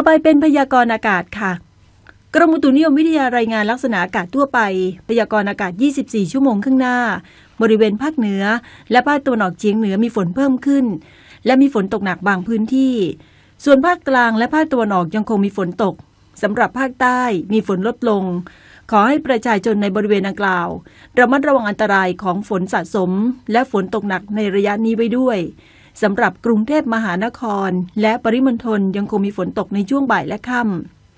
ต่อไปเป็นพยากรณ์อากาศค่ะ กรมอุตุนิยมวิทยารายงานลักษณะอากาศทั่วไป พยากรณ์อากาศ 24 ชั่วโมงข้างหน้า บริเวณภาคเหนือ และภาคตะวันออกเฉียงเหนือมีฝนเพิ่มขึ้น และมีฝนตกหนักบางพื้นที่ ส่วนภาคกลางและภาคตะวันออกยังคงมีฝนตก สำหรับภาคใต้ มีฝนลดลง ขอให้ประชาชนในบริเวณดังกล่าวระมัดระวังอันตรายของฝนสะสมและฝนตกหนักในระยะนี้ไว้ด้วยสำหรับกรุงเทพมหานคร และปริมณฑลยังคงมีฝนตกในช่วงบ่ายและค่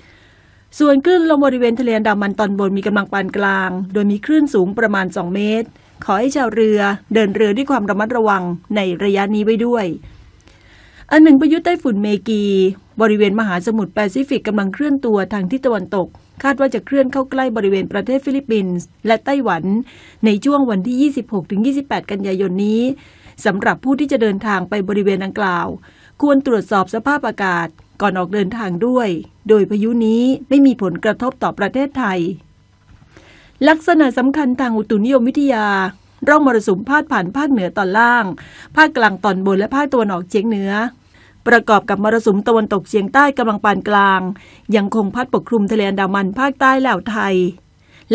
ำ ส่วนคลื่นลมบริเวณทะเลอันดามันตอนบนมีกำลังปานกลาง โดยมีคลื่นสูงประมาณ 2 เมตร ขอให้ชาวเรือ เดินเรือด้วยความระมัดระวังในระยะนี้ไว้ด้วย อันหนึ่งพายุไต้ฝุ่นเมกี บริเวณมหาสมุทรแปซิฟิกกำลังเคลื่อนตัวทางทิศตะวันตก คาดว่าจะเคลื่อนเข้าใกล้บริเวณประเทศฟิลิปปินส์และไต้หวัน ในช่วงวันที่ 26-28 กันยายนนี้สำหรับผู้ที่จะเดินทางไปบริเวณดังกล่าว ควรตรวจสอบสภาพอากาศก่อนออกเดินทางด้วย โดยพายุนี้ไม่มีผลกระทบต่อประเทศไทย ลักษณะสำคัญทางอุตุนิยมวิทยาร่องมรสุมพาดผ่านภาคเหนือตอนล่าง ภาคกลางตอนบนและภาคตะวันออกเฉียงเหนือประกอบกับมรสุมตะวันตกเฉียงใต้กำลังปานกลาง ยังคงพัดปกคลุมทะเลอันดามันภาคใต้แล้วไทย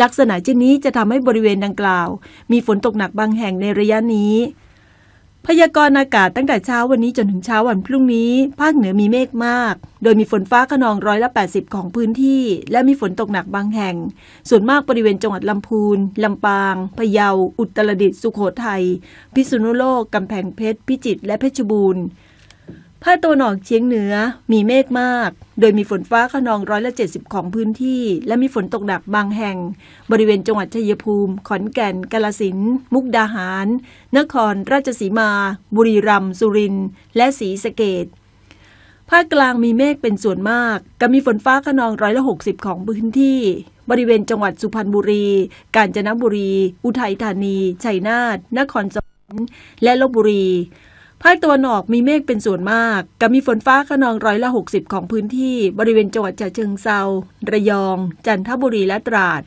ลักษณะเช่นนี้จะทำให้บริเวณดังกล่าว มีฝนตกหนักบางแห่งในระยะนี้พยากรณ์อากาศตั้งแต่เช้าวันนี้จนถึงเช้าวันพรุ่งนี้ ภาคเหนือมีเมฆมาก โดยมีฝนฟ้าขนองร้อยละ 80 ของพื้นที่ และมีฝนตกหนักบางแห่ง ส่วนมากบริเวณจังหวัดลำพูนลำปาง พะเยา อุตรดิตถ์ สุโขทัย พิษณุโลก กำแพงเพชร พิจิตร และเพชรบูรณ์ภาคตะวันออกเฉียงเหนือมีเมฆมาก โดยมีฝนฟ้าขนองร้อยละ70 ของพื้นที่ และมีฝนตกหนักบางแห่ง บริเวณจังหวัดชัยภูมิ ขอนแก่นกาลสินมุกดาหาร นครราชสีมา บุรีรัมย์สุรินทร์และศรีสะเกดภาคกลางมีเมฆเป็นส่วนมากกับมีฝนฟ้าขนองร้อยละ60 ของพื้นที่ บริเวณจังหวัดสุพรรณบุรี กาญจนบุรี อุทัยธานีชัยนาทนครสวรรค์และลบบุรีภาคตะวันออกมีเมฆเป็นส่วนมากกับมีฝนฟ้าขนองร้อยละ 60 ของพื้นที่บริเวณจังหวัดฉะเชิงเซาระยอง จันทบุรีและตราด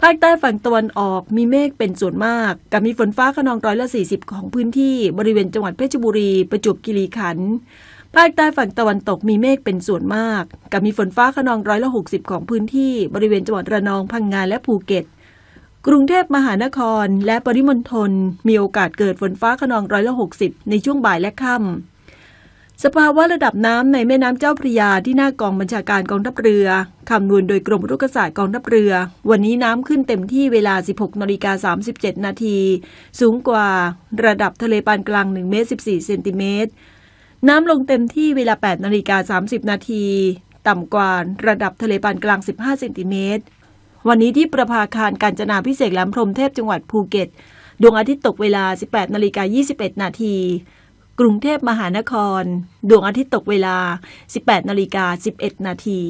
ภาคใต้ฝั่งตะวันออกมีเมฆเป็นส่วนมากกับมีฝนฟ้าขนองร้อยละ 40 ของพื้นที่บริเวณจังหวัดเพชรบุรีประจวบคีรีขันธ์ ภาคใต้ฝั่งตะวันตกมีเมฆเป็นส่วนมากกับมีฝนฟ้าขนองร้อยละ60 ของพื้นที่บริเวณจังหวัดระนองพังงาและภูเก็ตกรุงเทพมหานครและปริมณฑลมีโอกาสเกิดฝนฟ้าขนองร้อยละหกสิบในช่วงบ่ายและค่ำ สภาวะระดับน้ำในแม่น้ำเจ้าพระยาที่หน้ากองบัญชาการกองทัพเรือคำนวณโดยกรมรุกศาสตร์กองทัพเรือ วันนี้น้ำขึ้นเต็มที่เวลา 16นาฬิกา37นาทีสูงกว่าระดับทะเลปานกลาง1เมตร14 เซนติเมตร น้ำลงเต็มที่เวลา8นาฬิกา30นาทีต่ำกว่าระดับทะเลปานกลาง15เซนติเมตรวันนี้ที่ประภาคารการจนาพิเศษแหลมพรมเทพจังหวัดภูเก็ต ดวงอาทิตย์ตกเวลา 18นาฬิกา21 นาที กรุงเทพมหานคร ดวงอาทิตย์ตกเวลา 18นาฬิกา11 นาที